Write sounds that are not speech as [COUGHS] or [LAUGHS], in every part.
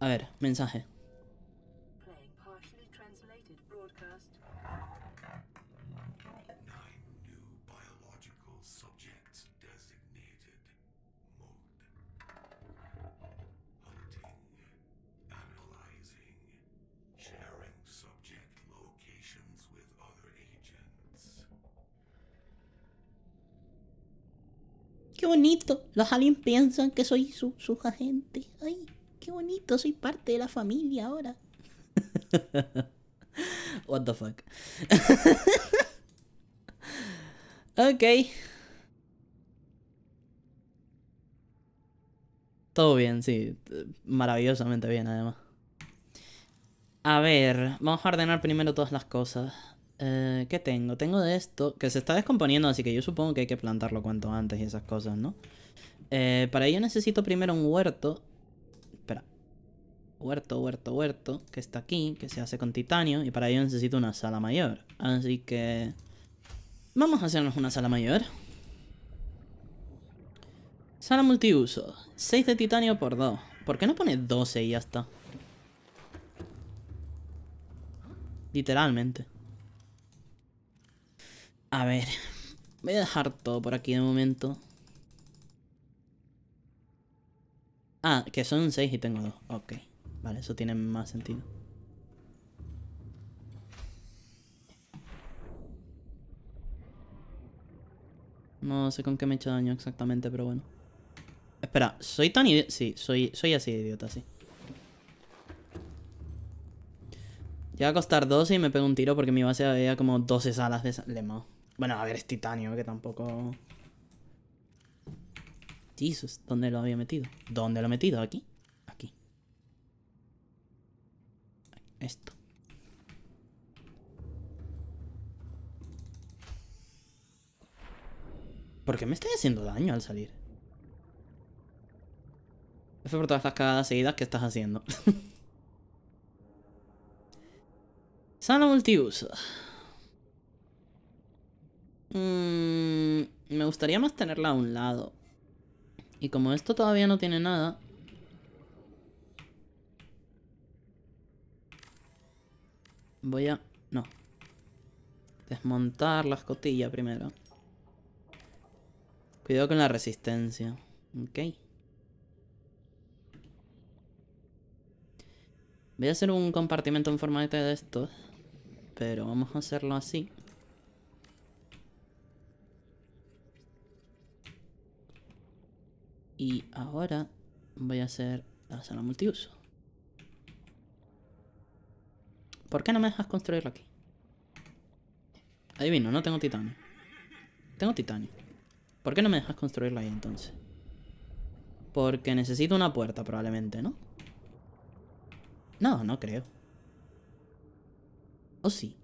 A ver, mensaje. bonito. Los aliens piensan que soy su, sus agente. Ay, qué bonito, soy parte de la familia ahora. [LAUGHS] What the fuck. [LAUGHS] ok. Todo bien, sí. Maravillosamente bien, además. A ver, vamos a ordenar primero todas las cosas. Eh, ¿Qué tengo? Tengo de esto, que se está descomponiendo, así que yo supongo que hay que plantarlo cuanto antes y esas cosas, ¿no? Eh, para ello necesito primero un huerto. Espera. Huerto, huerto, huerto, que está aquí, que se hace con titanio, y para ello necesito una sala mayor. Así que... Vamos a hacernos una sala mayor. Sala multiuso. 6 de titanio por 2. ¿Por qué no pone 12 y ya está? Literalmente. A ver. Voy a dejar todo por aquí de momento. Ah, que son 6 y tengo 2. Ok. Vale, eso tiene más sentido. No sé con qué me he hecho daño exactamente, pero bueno. Espera, soy tan idiota. Sí, soy, soy así de idiota, sí. Llega a costar 12 y me pego un tiro porque mi base había como 12 salas de... sal Le mao. Bueno, a ver, es titanio, que tampoco... Jesus, ¿dónde lo había metido? ¿Dónde lo he metido? ¿Aquí? Aquí. Esto. ¿Por qué me estoy haciendo daño al salir? Eso por todas estas cagadas seguidas que estás haciendo. [LAUGHS] Sana multiuso. Mm, me gustaría más tenerla a un lado. Y como esto todavía no tiene nada... Voy a... No. Desmontar la escotilla primero. Cuidado con la resistencia. Ok. Voy a hacer un compartimento en T de estos. Pero vamos a hacerlo así. Y ahora voy a hacer la sala multiuso. ¿Por qué no me dejas construirlo aquí? Adivino, no tengo titanio. Tengo titanio. ¿Por qué no me dejas construirla ahí entonces? Porque necesito una puerta probablemente, ¿no? No, no creo. ¿O sí?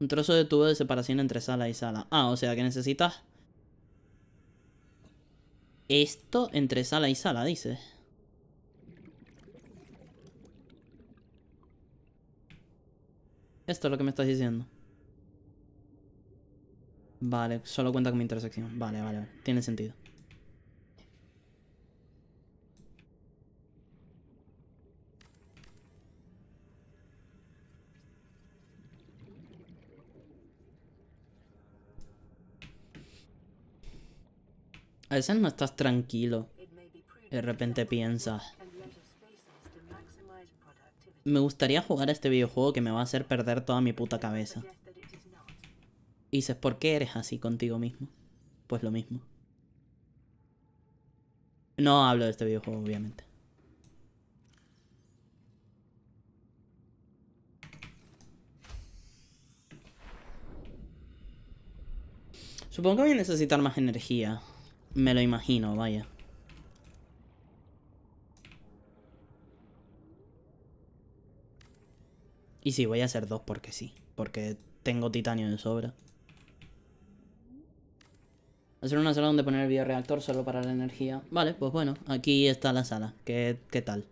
Un trozo de tubo de separación entre sala y sala. Ah, o sea que necesitas esto entre sala y sala, dice. Esto es lo que me estás diciendo. Vale, solo cuenta con mi intersección. Vale, vale, vale. Tiene sentido. A veces no estás tranquilo. De repente piensas. Me gustaría jugar a este videojuego que me va a hacer perder toda mi puta cabeza. Y dices, ¿por qué eres así contigo mismo? Pues lo mismo. No hablo de este videojuego, obviamente. Supongo que voy a necesitar más energía me lo imagino, vaya. Y sí, voy a hacer dos porque sí. Porque tengo titanio de sobra. Hacer una sala donde poner el bioreactor solo para la energía. Vale, pues bueno, aquí está la sala. ¿Qué, qué tal?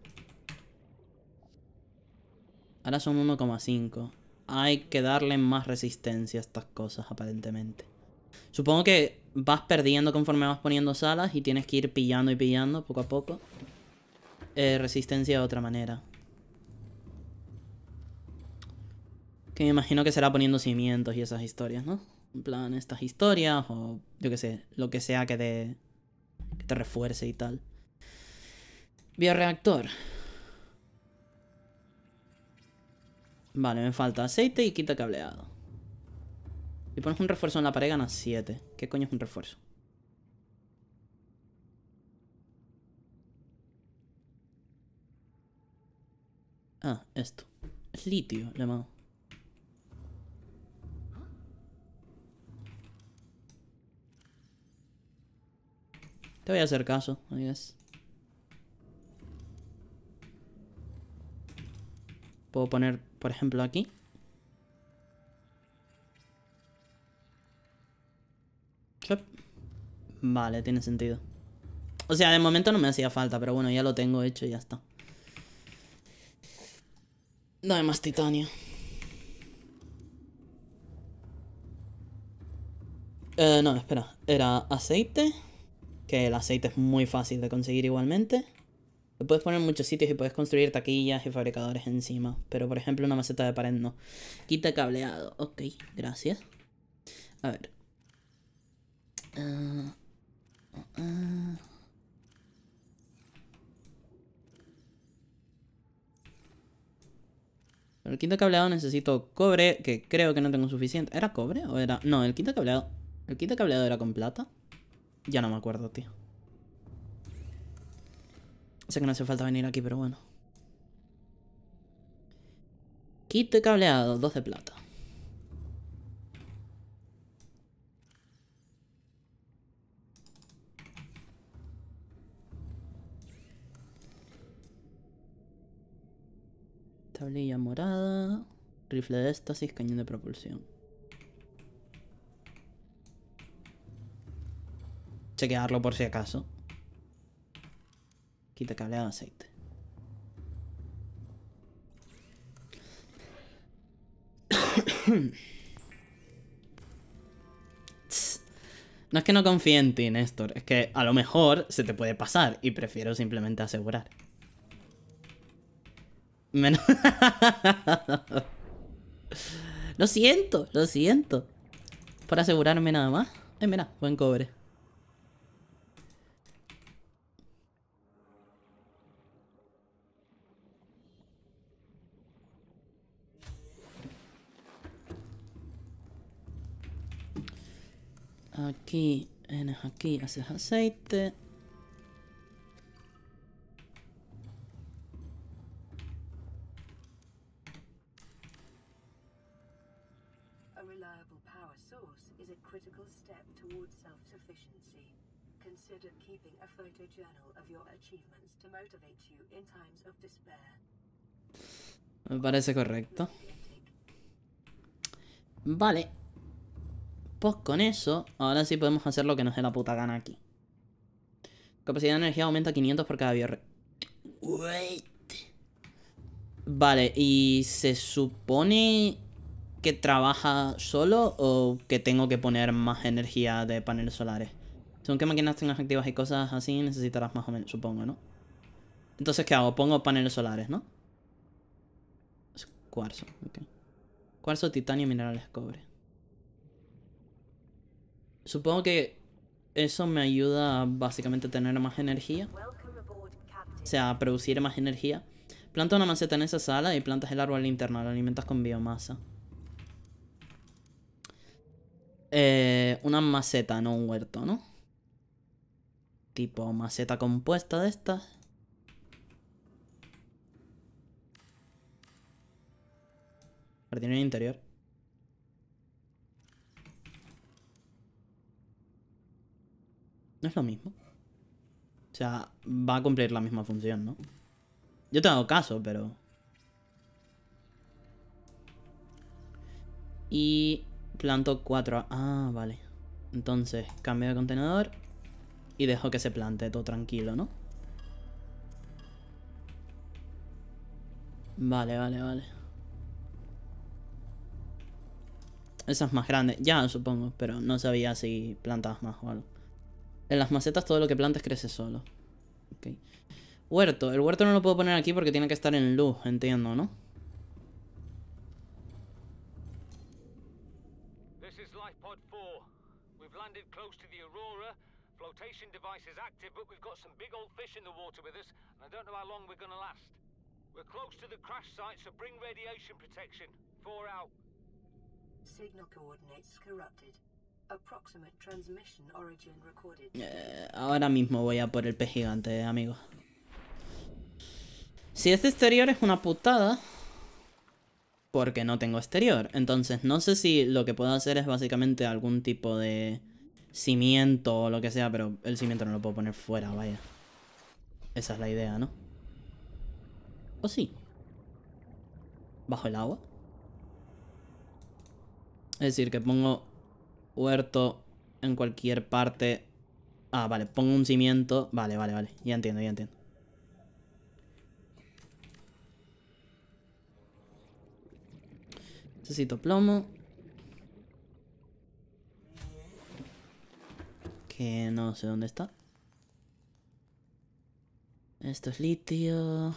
Ahora son 1,5. Hay que darle más resistencia a estas cosas, aparentemente. Supongo que vas perdiendo conforme vas poniendo salas y tienes que ir pillando y pillando poco a poco. Eh, resistencia de otra manera. Que me imagino que será poniendo cimientos y esas historias, ¿no? En plan, estas historias o yo qué sé, lo que sea que te, que te refuerce y tal. Bioreactor. Vale, me falta aceite y quita cableado. Si pones un refuerzo en la pared, ganas 7. ¿Qué coño es un refuerzo? Ah, esto. Es litio, le Te voy a hacer caso, amigas Puedo poner, por ejemplo, aquí. Vale, tiene sentido. O sea, de momento no me hacía falta, pero bueno, ya lo tengo hecho y ya está. hay más titanio. Eh, no, espera. Era aceite. Que el aceite es muy fácil de conseguir igualmente. Lo puedes poner en muchos sitios y puedes construir taquillas y fabricadores encima. Pero por ejemplo una maceta de pared no. Quita cableado. Ok, gracias. A ver. Ah, Ah. El quinto cableado necesito cobre, que creo que no tengo suficiente. ¿Era cobre o era...? No, el quinto cableado... ¿El quinto cableado era con plata? Ya no me acuerdo, tío. Sé que no hace falta venir aquí, pero bueno. Quinto cableado, dos de plata. Tablilla morada. Rifle de éstasis, cañón de propulsión. Chequearlo por si acaso. Quita cableado de aceite. [COUGHS] No es que no confíe en ti, Néstor, es que a lo mejor se te puede pasar y prefiero simplemente asegurar. Menos... [LAUGHS] lo siento, lo siento. Para asegurarme nada más. Eh, mira, buen cobre. Aquí, aquí haces aceite. Me parece correcto. Vale. Pues con eso, ahora sí podemos hacer lo que nos dé la puta gana aquí. Capacidad de energía aumenta 500 por cada biorre... Vale, y se supone que trabaja solo o que tengo que poner más energía de paneles solares son qué máquinas tengas activas y cosas así, necesitarás más o menos, supongo, ¿no? Entonces, ¿qué hago? Pongo paneles solares, ¿no? cuarzo, ok. Cuarzo, titanio, minerales, cobre. Supongo que eso me ayuda a básicamente a tener más energía. O sea, a producir más energía. Planta una maceta en esa sala y plantas el árbol interno. Lo alimentas con biomasa. Eh, una maceta, no un huerto, ¿no? tipo maceta compuesta de estas. un interior. No es lo mismo. O sea, va a cumplir la misma función, ¿no? Yo te hago caso, pero... Y planto 4. Ah, vale. Entonces, cambio de contenedor y dejo que se plante todo tranquilo, ¿no? Vale, vale, vale. Esas es más grande. Ya, supongo, pero no sabía si plantas más o algo. En las macetas todo lo que plantas crece solo. Huerto. El huerto no lo puedo poner aquí porque tiene que estar en luz, entiendo, ¿no? 4. Aurora flotation device is active, but we've got some big old fish in the water with us, and I don't know how long we're gonna last. We're close to the crash site, so bring radiation protection. Four out. Signal coordinates corrupted. Approximate transmission origin recorded. Eh, ahora mismo voy a por el pez gigante, amigo. Si este exterior es una putada. Porque no tengo exterior. Entonces no sé si lo que puedo hacer es básicamente algún tipo de cimiento o lo que sea, pero el cimiento no lo puedo poner fuera, vaya. Esa es la idea, ¿no? ¿O sí? ¿Bajo el agua? Es decir, que pongo huerto en cualquier parte. Ah, vale, pongo un cimiento. Vale, vale, vale. Ya entiendo, ya entiendo. Necesito plomo. que no sé dónde está. Esto es litio.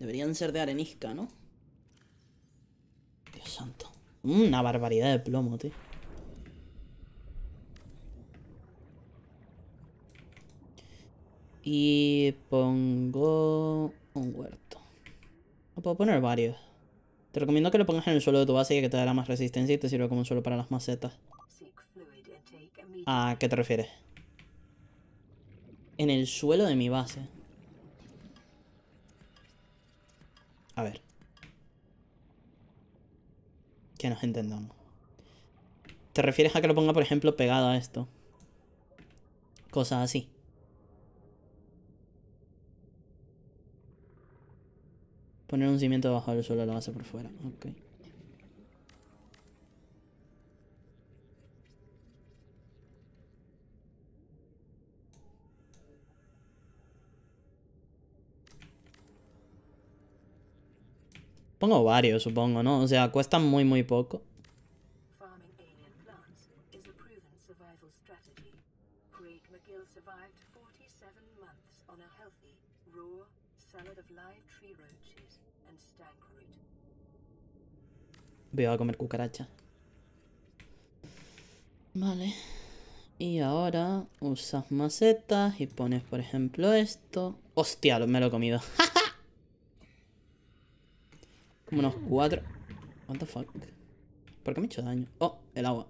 Deberían ser de arenisca, ¿no? Dios santo. Una barbaridad de plomo, tío. Y pongo un huerto. puedo poner varios. Te recomiendo que lo pongas en el suelo de tu base y que te dará más resistencia y te sirve como un suelo para las macetas. ¿A ah, qué te refieres? En el suelo de mi base. A ver. Que nos entendamos. ¿Te refieres a que lo ponga, por ejemplo, pegado a esto? Cosas así. Poner un cimiento debajo del suelo de la base por fuera. Ok. Pongo varios, supongo, ¿no? O sea, cuesta muy, muy poco. Voy a comer cucaracha. Vale. Y ahora usas macetas y pones, por ejemplo, esto. ¡Hostia! Me lo he comido. ¡Ja! [LAUGHS] Como unos cuatro. What the fuck? ¿Por qué me he hecho daño? Oh, el agua.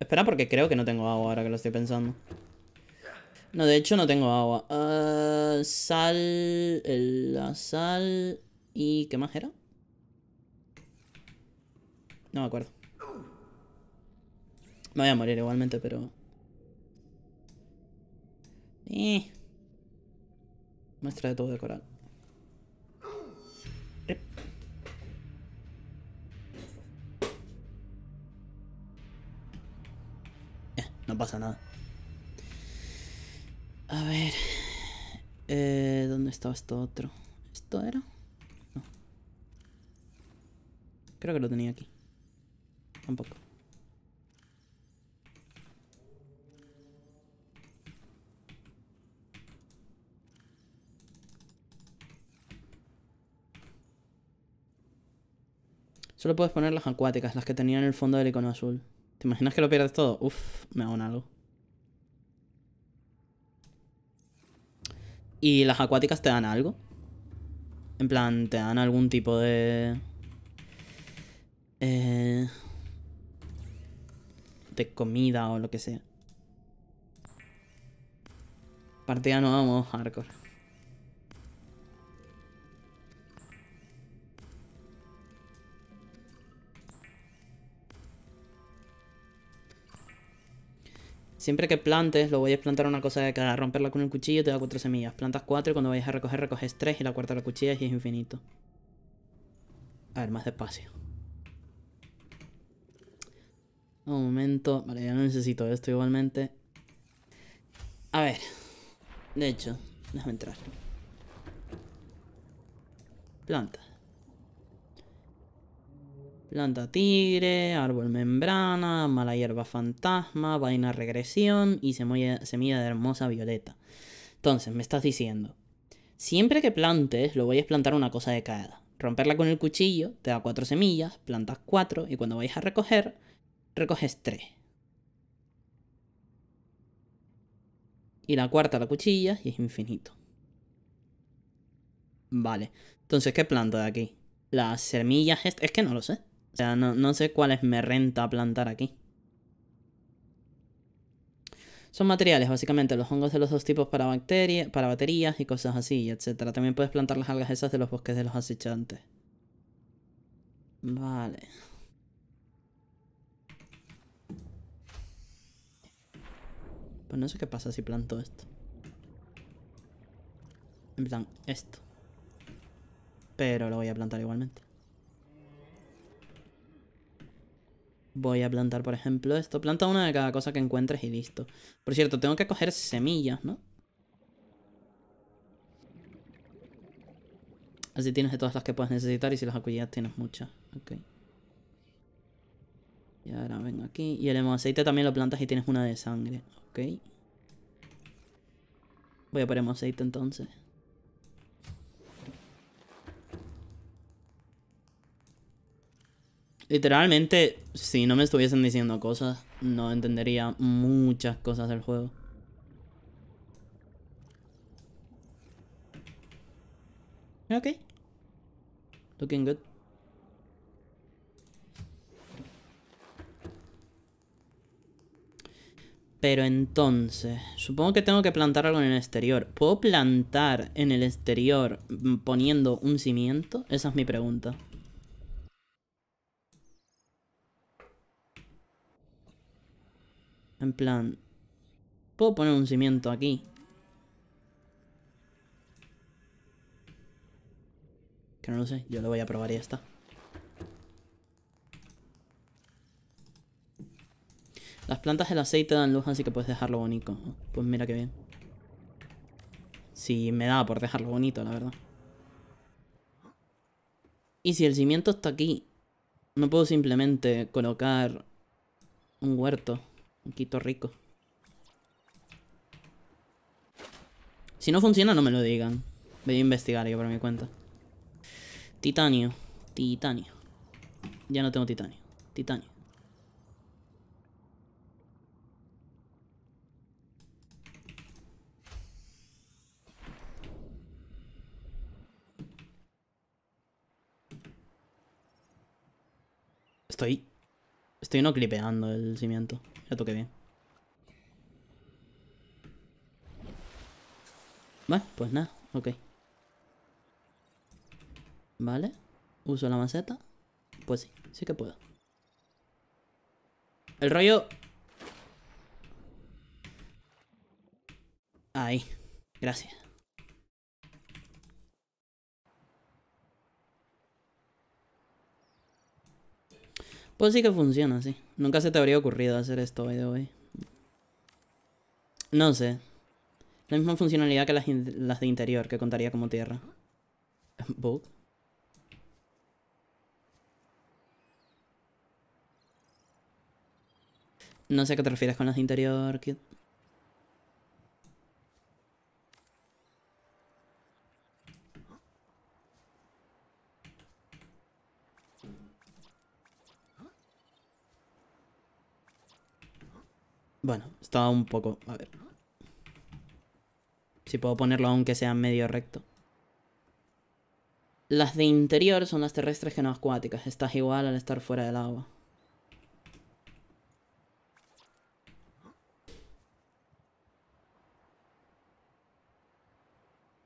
Espera, porque creo que no tengo agua ahora que lo estoy pensando. No, de hecho no tengo agua. Ah, sal, la sal y... ¿Qué más era? No me acuerdo. Me voy a morir igualmente, pero... Eh. Muestra de todo de no pasa nada. A ver. Eh, ¿Dónde estaba esto otro? ¿Esto era? No. Creo que lo tenía aquí. Tampoco. Solo puedes poner las acuáticas, las que tenían el fondo del icono azul imaginas que lo pierdes todo? Uf, me hago algo. ¿Y las acuáticas te dan algo? En plan, ¿te dan algún tipo de... Eh... De comida o lo que sea. Partida nueva modo hardcore. Siempre que plantes, lo voy a plantar una cosa de cada. Romperla con el cuchillo te da cuatro semillas. Plantas cuatro y cuando vayas a recoger, recoges tres y la cuarta la cuchilla y es infinito. A ver, más despacio. Un momento. Vale, ya no necesito esto igualmente. A ver. De hecho, déjame entrar. Planta. Planta tigre, árbol membrana, mala hierba fantasma, vaina regresión y semilla, de hermosa violeta. Entonces, me estás diciendo, siempre que plantes, lo voy a plantar una cosa de cada. Romperla con el cuchillo te da cuatro semillas, plantas cuatro y cuando vayas a recoger, recoges tres. Y la cuarta la cuchilla y es infinito. Vale, entonces, ¿qué planta de aquí? Las semillas... Es que no lo sé. O sea, no, no sé cuáles me renta plantar aquí. Son materiales, básicamente, los hongos de los dos tipos para, bacterias, para baterías y cosas así, etc. También puedes plantar las algas esas de los bosques de los acechantes. Vale. Pues no sé qué pasa si planto esto. En plan, esto. Pero lo voy a plantar igualmente. Voy a plantar, por ejemplo, esto. Planta una de cada cosa que encuentres y listo. Por cierto, tengo que coger semillas, ¿no? Así tienes de todas las que puedes necesitar y si las acuillas tienes muchas. Ok. Y ahora vengo aquí. Y el aceite también lo plantas y tienes una de sangre. Ok. Voy a poner aceite entonces. Literalmente, si no me estuviesen diciendo cosas, no entendería muchas cosas del juego. Ok. Looking good. Pero entonces, supongo que tengo que plantar algo en el exterior. ¿Puedo plantar en el exterior mm, poniendo un cimiento? Esa es mi pregunta. En plan... ¿Puedo poner un cimiento aquí? Que no lo sé, yo lo voy a probar y ya está. Las plantas del aceite dan luz, así que puedes dejarlo bonito. Pues mira qué bien. Si sí, me daba por dejarlo bonito, la verdad. Y si el cimiento está aquí, no puedo simplemente colocar un huerto. Un quito rico. Si no funciona, no me lo digan. Voy a investigar yo por mi cuenta. Titanio. Titanio. Ya no tengo titanio. Titanio. Estoy Estoy no clipeando el cimiento. Ya toqué bien. Vale, pues nada, ok. Vale, uso la maceta. Pues sí, sí que puedo. El rollo... Ahí, gracias. Pues sí que funciona, sí. Nunca se te habría ocurrido hacer esto hoy de hoy. No sé. La misma funcionalidad que las, de interior, que contaría como tierra. [LAUGHS] ¿Book? No sé a qué te refieres con las de interior, Kid. Bueno, estaba un poco... A ver. Si puedo ponerlo aunque sea medio recto. Las de interior son las terrestres que no acuáticas. Estás igual al estar fuera del agua.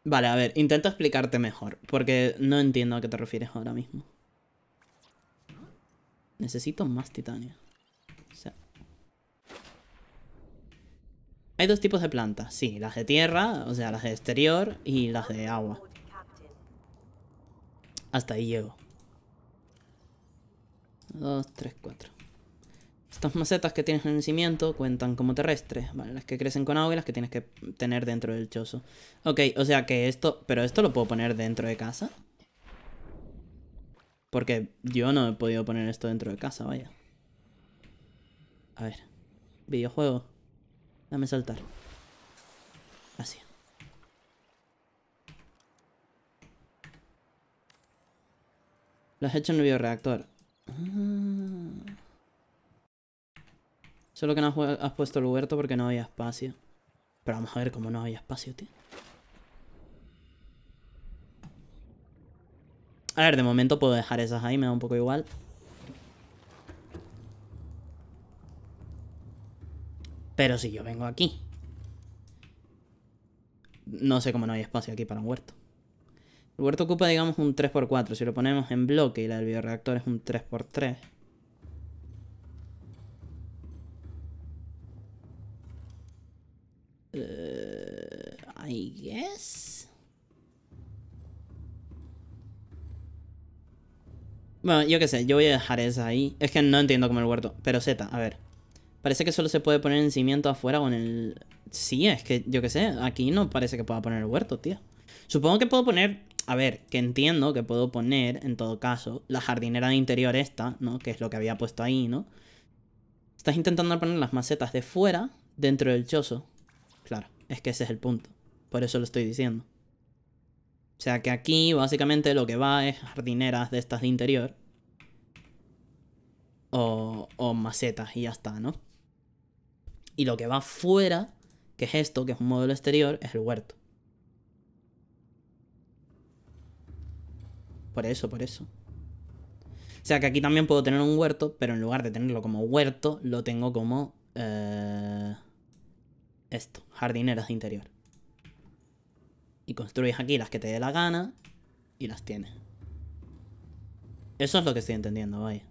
Vale, a ver, intento explicarte mejor, porque no entiendo a qué te refieres ahora mismo. Necesito más titanio. Hay dos tipos de plantas, sí, las de tierra, o sea, las de exterior y las de agua. Hasta ahí llego. Dos, tres, cuatro. Estas macetas que tienes en el cimiento cuentan como terrestres, ¿vale? Las que crecen con agua y las que tienes que tener dentro del chozo. Ok, o sea que esto... ¿Pero esto lo puedo poner dentro de casa? Porque yo no he podido poner esto dentro de casa, vaya. A ver. Videojuego. Dame saltar. Así. Lo has hecho en el bioreactor. Ah. Solo que no has puesto el huerto porque no había espacio. Pero vamos a ver cómo no había espacio, tío. A ver, de momento puedo dejar esas ahí, me da un poco igual. Pero si yo vengo aquí, no sé cómo no hay espacio aquí para un huerto. El huerto ocupa, digamos, un 3x4. Si lo ponemos en bloque y la del bioreactor es un 3x3. Eh, I guess. Bueno, yo qué sé, yo voy a dejar esa ahí. Es que no entiendo cómo el huerto. Pero Z, a ver. Parece que solo se puede poner en cimiento afuera o en el... Sí, es que yo qué sé, aquí no parece que pueda poner huerto, tío. Supongo que puedo poner... A ver, que entiendo que puedo poner, en todo caso, la jardinera de interior esta, ¿no? Que es lo que había puesto ahí, ¿no? Estás intentando poner las macetas de fuera dentro del chozo. Claro, es que ese es el punto. Por eso lo estoy diciendo. O sea que aquí básicamente lo que va es jardineras de estas de interior. o macetas y ya está, ¿no? Y lo que va fuera, que es esto, que es un modelo exterior, es el huerto. Por eso, por eso. O sea que aquí también puedo tener un huerto, pero en lugar de tenerlo como huerto, lo tengo como... Eh, esto, jardineras de interior. Y construyes aquí las que te dé la gana y las tienes. Eso es lo que estoy entendiendo, vaya.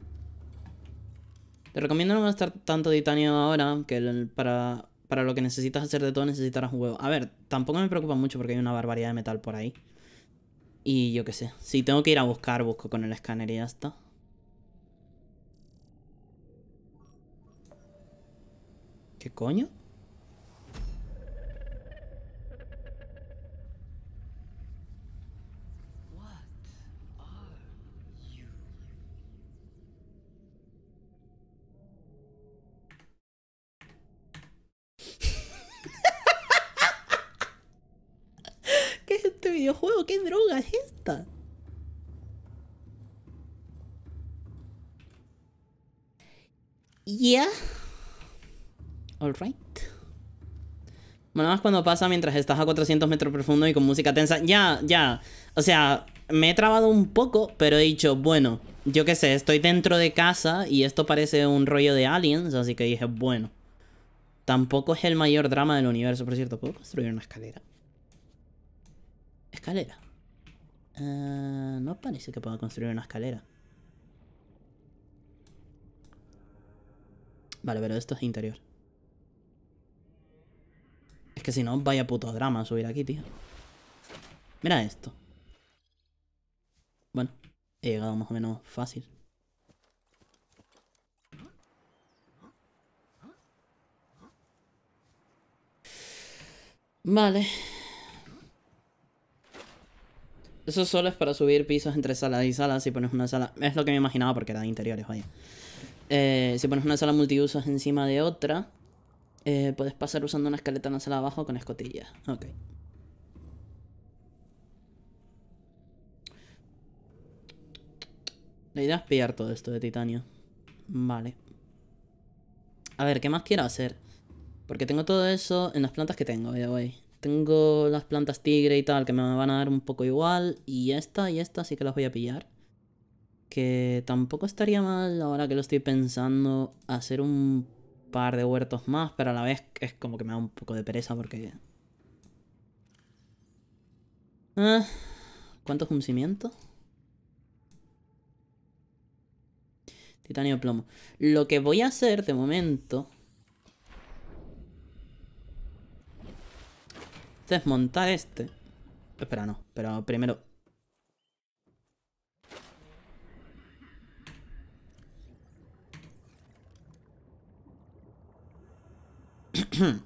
Te recomiendo no gastar tanto titanio ahora, que para, para lo que necesitas hacer de todo necesitarás un huevo. A ver, tampoco me preocupa mucho porque hay una barbaridad de metal por ahí. Y yo qué sé. Si tengo que ir a buscar, busco con el escáner y ya está. ¿Qué coño? All Alright. Bueno, más cuando pasa mientras estás a 400 metros profundo y con música tensa. Ya, ya. O sea, me he trabado un poco, pero he dicho, bueno, yo qué sé, estoy dentro de casa y esto parece un rollo de aliens, así que dije, bueno. Tampoco es el mayor drama del universo, por cierto. ¿Puedo construir una escalera? Escalera. Ah, no parece que pueda construir una escalera. Vale, pero esto es interior. Es que si no, vaya puto drama subir aquí, tío. Mira esto. Bueno, he llegado más o menos fácil. Vale. Eso solo es para subir pisos entre salas y salas. Si pones una sala... Es lo que me imaginaba porque era de interiores, vaya. Eh, si pones una sala multiusos encima de otra, eh, puedes pasar usando una escaleta en la sala abajo con escotillas. Ok. La idea es pillar todo esto de titanio. Vale. A ver, ¿qué más quiero hacer? Porque tengo todo eso en las plantas que tengo, by the way. Tengo las plantas tigre y tal, que me van a dar un poco igual. Y esta y esta así que las voy a pillar. Que tampoco estaría mal, ahora que lo estoy pensando, hacer un par de huertos más, pero a la vez es como que me da un poco de pereza porque... Ah, ¿Cuánto es un cimiento? Titanio plomo. Lo que voy a hacer de momento... Desmontar este. Espera, no. Pero primero [CLEARS THROAT]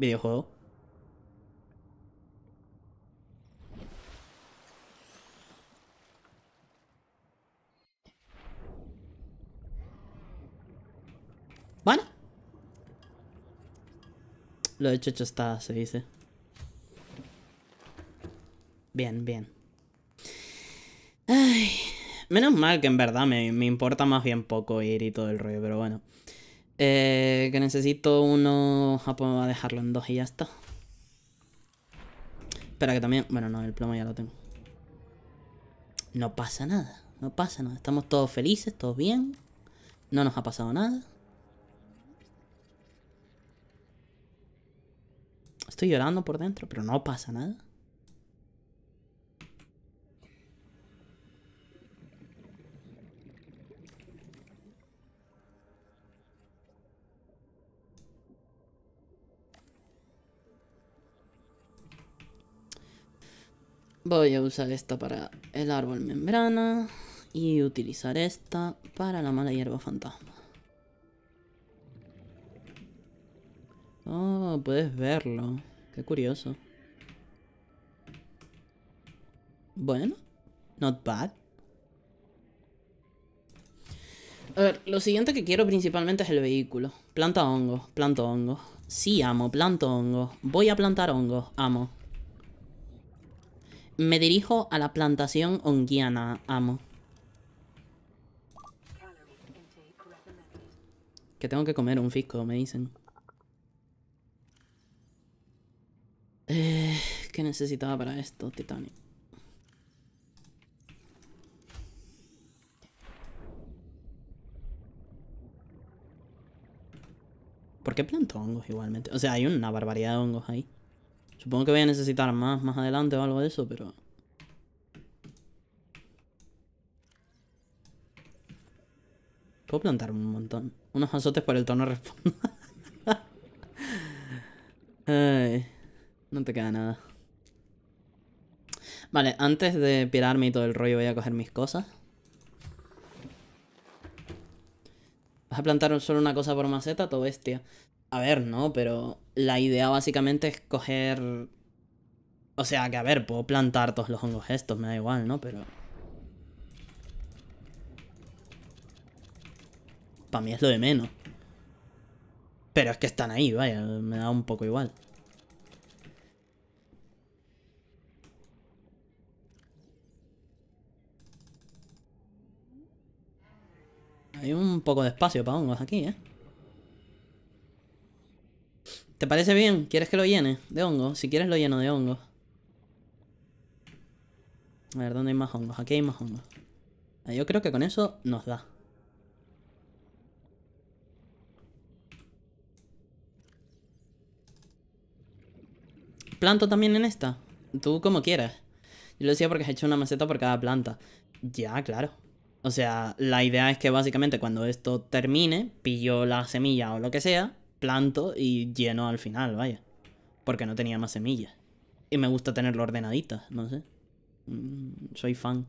Videojuego. Bueno. Lo hecho hecho está, se dice. Bien, bien. menos mal que en verdad me, me importa más bien poco ir y todo el rollo, pero bueno. Eh, que necesito uno... pues a dejarlo en dos y ya está. Espera que también... Bueno, no, el plomo ya lo tengo. No pasa nada. No pasa nada. Estamos todos felices, todos bien. No nos ha pasado nada. Estoy llorando por dentro, pero no pasa nada. Voy a usar esta para el árbol membrana y utilizar esta para la mala hierba fantasma. Oh, puedes verlo. Qué curioso. Bueno, not bad. A ver, lo siguiente que quiero principalmente es el vehículo. Planta hongo, planto hongo, Sí, amo, planto hongo, Voy a plantar hongo, amo. Me dirijo a la plantación onguiana, amo. Que tengo que comer un fisco, me dicen. Eh, ¿Qué necesitaba para esto, Titanic? ¿Por qué planto hongos igualmente? O sea, hay una barbaridad de hongos ahí. Supongo que voy a necesitar más más adelante o algo de eso, pero... Puedo plantar un montón. Unos azotes por el tono responda. [LAUGHS] no te queda nada. Vale, antes de pirarme y todo el rollo voy a coger mis cosas. ¿Vas a plantar solo una cosa por maceta? Todo bestia. A ver, no, pero la idea básicamente es coger... O sea, que a ver, puedo plantar todos los hongos estos, me da igual, ¿no? Pero... Para mí es lo de menos. Pero es que están ahí, vaya, me da un poco igual. Hay un poco de espacio para hongos aquí, ¿eh? ¿Te parece bien? ¿Quieres que lo llene de hongo? Si quieres lo lleno de hongos A ver, ¿dónde hay más hongos? Aquí hay más hongos. Ah, yo creo que con eso nos da. ¿Planto también en esta? Tú como quieras. Yo lo decía porque has hecho una maceta por cada planta. Ya, claro. O sea, la idea es que básicamente cuando esto termine, pillo la semilla o lo que sea planto y lleno al final, vaya. Porque no tenía más semillas. Y me gusta tenerlo ordenadito, no sé. Mm, soy fan.